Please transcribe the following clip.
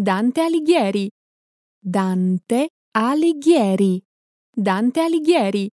Dante Alighieri. Dante Alighieri. Dante Alighieri.